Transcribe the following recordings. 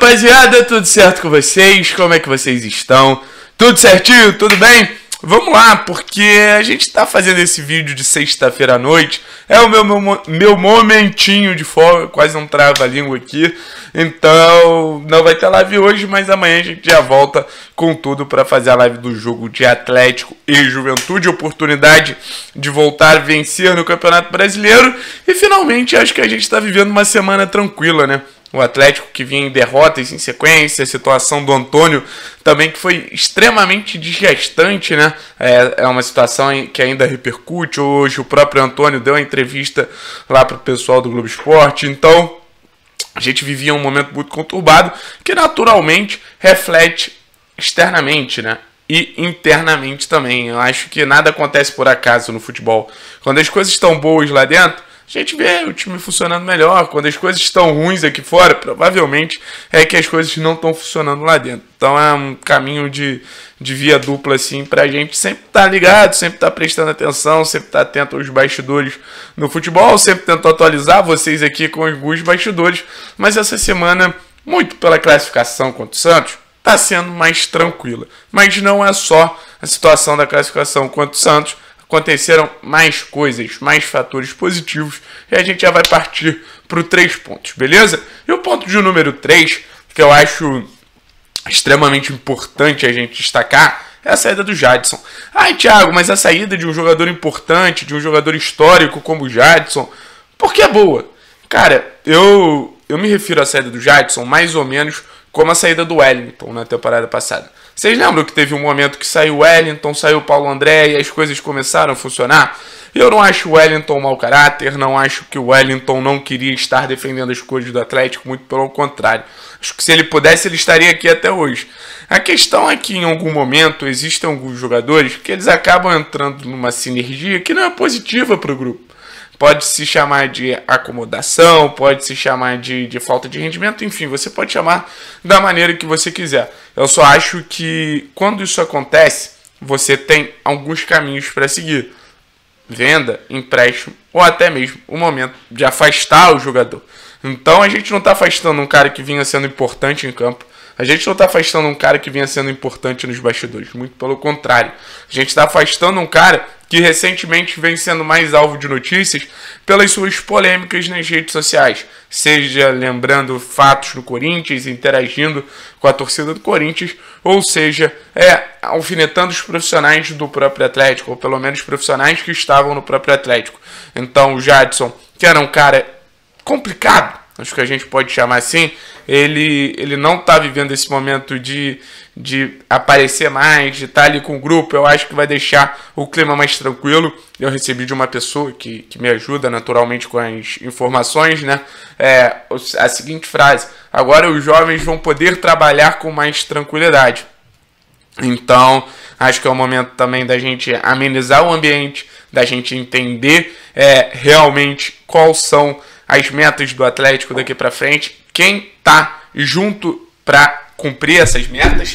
rapaziada, tudo certo com vocês? Como é que vocês estão? Tudo certinho? Tudo bem? Vamos lá, porque a gente está fazendo esse vídeo de sexta-feira à noite. É o meu, meu, meu momentinho de folga, quase não trava a língua aqui. Então, não vai ter live hoje, mas amanhã a gente já volta com tudo para fazer a live do jogo de Atlético e Juventude. Oportunidade de voltar a vencer no Campeonato Brasileiro. E finalmente, acho que a gente está vivendo uma semana tranquila, né? o Atlético que vinha em derrotas em sequência, a situação do Antônio também que foi extremamente desgastante, né? É, é uma situação que ainda repercute. Hoje o próprio Antônio deu uma entrevista lá para o pessoal do Globo Esporte, então a gente vivia um momento muito conturbado que naturalmente reflete externamente, né? E internamente também. Eu acho que nada acontece por acaso no futebol. Quando as coisas estão boas lá dentro, a gente vê o time funcionando melhor. Quando as coisas estão ruins aqui fora, provavelmente é que as coisas não estão funcionando lá dentro. Então é um caminho de, de via dupla, assim, pra gente sempre estar tá ligado, sempre estar tá prestando atenção, sempre estar tá atento aos bastidores no futebol. Sempre tento atualizar vocês aqui com os bastidores. Mas essa semana, muito pela classificação contra o Santos, tá sendo mais tranquila. Mas não é só a situação da classificação contra o Santos aconteceram mais coisas, mais fatores positivos, e a gente já vai partir para o três pontos, beleza? E o ponto de número 3, que eu acho extremamente importante a gente destacar, é a saída do Jadson. Ai, Thiago, mas a saída de um jogador importante, de um jogador histórico como o Jadson, por que é boa? Cara, eu, eu me refiro à saída do Jadson mais ou menos como a saída do Wellington na né, temporada passada. Vocês lembram que teve um momento que saiu Wellington, saiu o Paulo André e as coisas começaram a funcionar? Eu não acho o Wellington mau caráter, não acho que o Wellington não queria estar defendendo as coisas do Atlético, muito pelo contrário. Acho que se ele pudesse, ele estaria aqui até hoje. A questão é que em algum momento existem alguns jogadores que eles acabam entrando numa sinergia que não é positiva para o grupo pode se chamar de acomodação, pode se chamar de, de falta de rendimento, enfim, você pode chamar da maneira que você quiser. Eu só acho que quando isso acontece, você tem alguns caminhos para seguir: venda, empréstimo ou até mesmo o momento de afastar o jogador. Então a gente não está afastando um cara que vinha sendo importante em campo. A gente não está afastando um cara que vinha sendo importante nos bastidores, muito pelo contrário. A gente está afastando um cara que recentemente vem sendo mais alvo de notícias pelas suas polêmicas nas redes sociais, seja lembrando fatos do Corinthians, interagindo com a torcida do Corinthians, ou seja, é alfinetando os profissionais do próprio Atlético, ou pelo menos profissionais que estavam no próprio Atlético. Então, o Jadson, que era um cara complicado, acho que a gente pode chamar assim, ele, ele não está vivendo esse momento de, de aparecer mais, de estar tá ali com o grupo, eu acho que vai deixar o clima mais tranquilo. Eu recebi de uma pessoa que, que me ajuda naturalmente com as informações, né? É, a seguinte frase: agora os jovens vão poder trabalhar com mais tranquilidade. Então, acho que é o momento também da gente amenizar o ambiente, da gente entender é, realmente quais são as metas do Atlético daqui para frente, quem tá junto para cumprir essas metas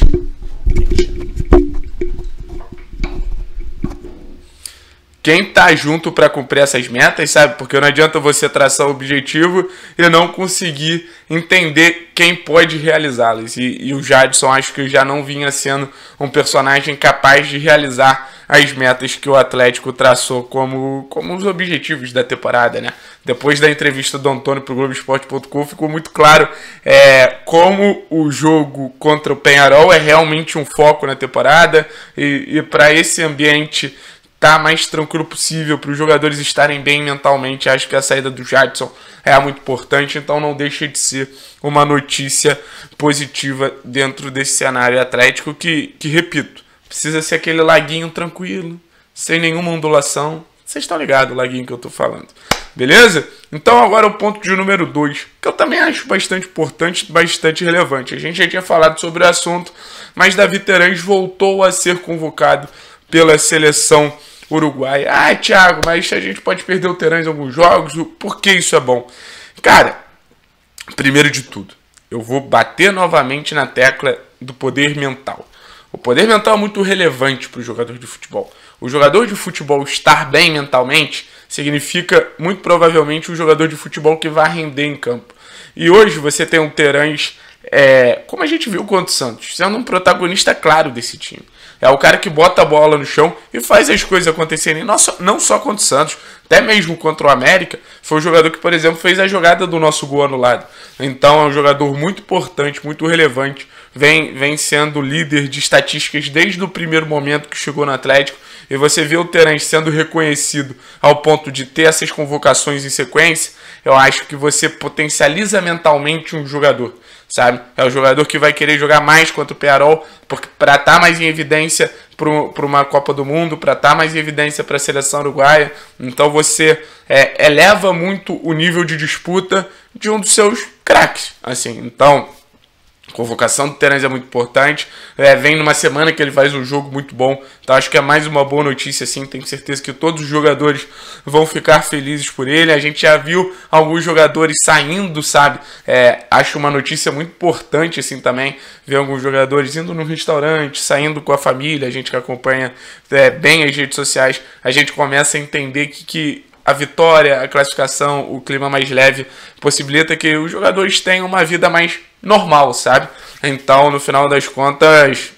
quem tá junto para cumprir essas metas, sabe? Porque não adianta você traçar o objetivo e não conseguir entender quem pode realizá-las. E, e, o Jadson acho que já não vinha sendo um personagem capaz de realizar as metas que o Atlético traçou como, como os objetivos da temporada, né? Depois da entrevista do Antônio para o Globoesporte.com ficou muito claro é, como o jogo contra o Penharol é realmente um foco na temporada e, e para esse ambiente estar tá mais tranquilo possível, para os jogadores estarem bem mentalmente. Acho que a saída do Jadson é muito importante, então não deixa de ser uma notícia positiva dentro desse cenário atlético que, que repito, precisa ser aquele laguinho tranquilo, sem nenhuma ondulação. Vocês estão ligados o laguinho que eu estou falando. Beleza? Então agora o ponto de número 2, que eu também acho bastante importante, bastante relevante. A gente já tinha falado sobre o assunto, mas Davi Terães voltou a ser convocado pela seleção uruguaia. Ah, Thiago, mas a gente pode perder o Terãs em alguns jogos, por que isso é bom? Cara, primeiro de tudo, eu vou bater novamente na tecla do poder mental. O poder mental é muito relevante para o jogador de futebol. O jogador de futebol estar bem mentalmente significa, muito provavelmente, o jogador de futebol que vai render em campo. E hoje você tem um Terãs, é, como a gente viu contra o Santos, sendo um protagonista claro desse time. É o cara que bota a bola no chão e faz as coisas acontecerem. Nossa, não só contra o Santos, até mesmo contra o América. Foi o jogador que, por exemplo, fez a jogada do nosso gol anulado. Então é um jogador muito importante, muito relevante. Vem, vem sendo líder de estatísticas desde o primeiro momento que chegou no Atlético. E você vê o Terence sendo reconhecido ao ponto de ter essas convocações em sequência eu acho que você potencializa mentalmente um jogador, sabe? É o jogador que vai querer jogar mais contra o Pearol, porque para estar tá mais em evidência para uma Copa do Mundo, para estar tá mais em evidência para a seleção uruguaia. Então você é, eleva muito o nível de disputa de um dos seus craques, assim. Então Convocação do Terence é muito importante. É, vem numa semana que ele faz um jogo muito bom. Tá? Acho que é mais uma boa notícia, assim. Tenho certeza que todos os jogadores vão ficar felizes por ele. A gente já viu alguns jogadores saindo, sabe? É, acho uma notícia muito importante, assim, também. Ver alguns jogadores indo num restaurante, saindo com a família. A gente que acompanha é, bem as redes sociais, a gente começa a entender que, que a vitória, a classificação, o clima mais leve possibilita que os jogadores tenham uma vida mais normal, sabe? Então, no final das contas,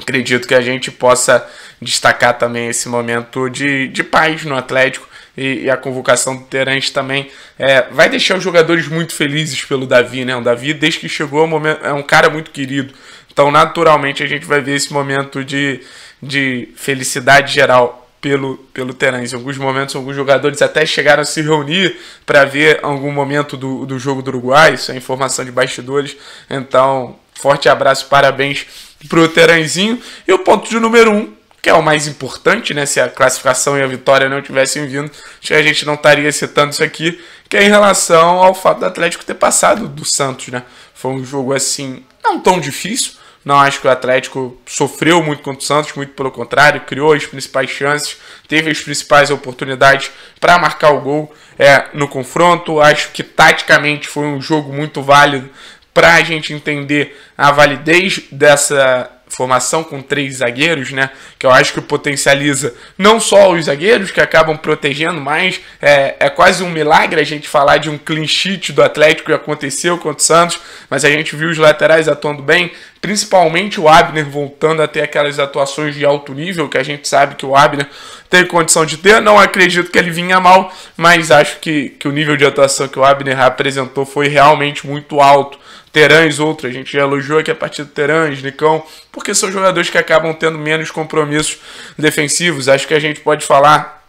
acredito que a gente possa destacar também esse momento de, de paz no Atlético e, e a convocação do Terence também é, vai deixar os jogadores muito felizes pelo Davi, né? O Davi, desde que chegou, é um é cara muito querido. Então, naturalmente, a gente vai ver esse momento de, de felicidade geral pelo, pelo Terence. Em alguns momentos, alguns jogadores até chegaram a se reunir para ver algum momento do, do jogo do Uruguai. Isso é informação de bastidores. Então, forte abraço, parabéns pro Terenzinho E o ponto de número um, que é o mais importante, né? Se a classificação e a vitória não tivessem vindo, acho que a gente não estaria citando isso aqui, que é em relação ao fato do Atlético ter passado do Santos, né? Foi um jogo assim, não tão difícil, não acho que o Atlético sofreu muito contra o Santos, muito pelo contrário, criou as principais chances, teve as principais oportunidades para marcar o gol é, no confronto. Acho que taticamente foi um jogo muito válido para a gente entender a validez dessa formação com três zagueiros, né? Que eu acho que potencializa não só os zagueiros que acabam protegendo, mas é, é quase um milagre a gente falar de um clean sheet do Atlético que aconteceu contra o Santos, mas a gente viu os laterais atuando bem, principalmente o Abner voltando a ter aquelas atuações de alto nível que a gente sabe que o Abner tem condição de ter. Não acredito que ele vinha mal, mas acho que, que o nível de atuação que o Abner apresentou foi realmente muito alto Terãs, outro, a gente já elogiou aqui a partida do Terãs, Nicão, porque são jogadores que acabam tendo menos compromissos defensivos. Acho que a gente pode falar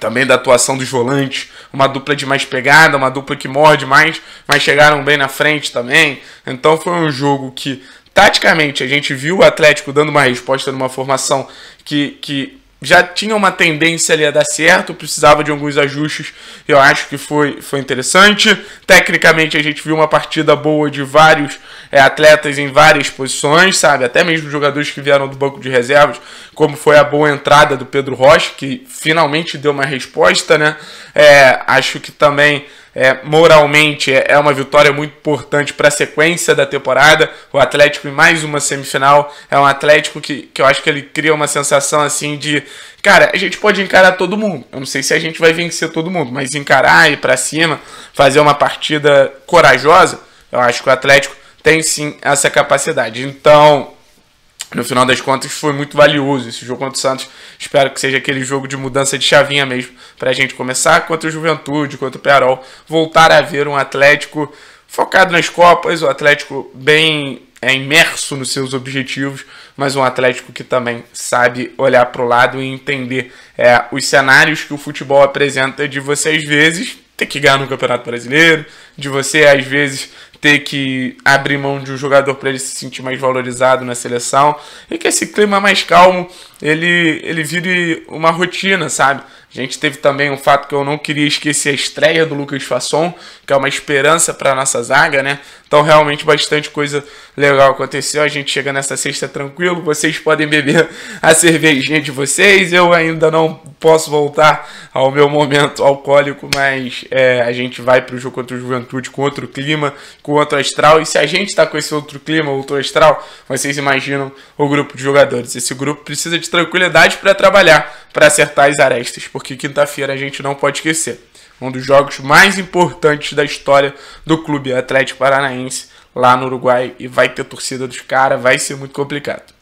também da atuação dos volantes, uma dupla de mais pegada, uma dupla que morde mais, mas chegaram bem na frente também. Então foi um jogo que, taticamente, a gente viu o Atlético dando uma resposta numa formação que, que já tinha uma tendência ali a dar certo, precisava de alguns ajustes, eu acho que foi, foi interessante. Tecnicamente, a gente viu uma partida boa de vários é, atletas em várias posições, sabe? Até mesmo jogadores que vieram do banco de reservas, como foi a boa entrada do Pedro Rocha, que finalmente deu uma resposta, né? É, acho que também é, moralmente é, é uma vitória muito importante para a sequência da temporada. O Atlético em mais uma semifinal é um Atlético que, que eu acho que ele cria uma sensação assim de cara, a gente pode encarar todo mundo. Eu não sei se a gente vai vencer todo mundo, mas encarar e para cima, fazer uma partida corajosa, eu acho que o Atlético tem sim essa capacidade. Então, no final das contas foi muito valioso. Esse jogo contra o Santos, espero que seja aquele jogo de mudança de chavinha mesmo, para a gente começar contra o Juventude, contra o Perol, voltar a ver um Atlético focado nas Copas, o um Atlético bem é, imerso nos seus objetivos, mas um Atlético que também sabe olhar para o lado e entender é, os cenários que o futebol apresenta de você às vezes ter que ganhar no Campeonato Brasileiro, de você às vezes ter que abrir mão de um jogador para ele se sentir mais valorizado na seleção e que esse clima mais calmo ele ele vire uma rotina, sabe? A gente teve também um fato que eu não queria esquecer a estreia do Lucas Fasson, que é uma esperança para a nossa zaga, né? Então realmente bastante coisa legal aconteceu. A gente chega nessa sexta tranquilo, vocês podem beber a cervejinha de vocês. Eu ainda não posso voltar ao meu momento alcoólico, mas é, a gente vai para o jogo contra o Juventude com outro clima, com outro astral. E se a gente está com esse outro clima, outro astral, vocês imaginam o grupo de jogadores. Esse grupo precisa de tranquilidade para trabalhar para acertar as arestas, porque quinta-feira a gente não pode esquecer. Um dos jogos mais importantes da história do clube Atlético Paranaense lá no Uruguai e vai ter torcida dos caras, vai ser muito complicado.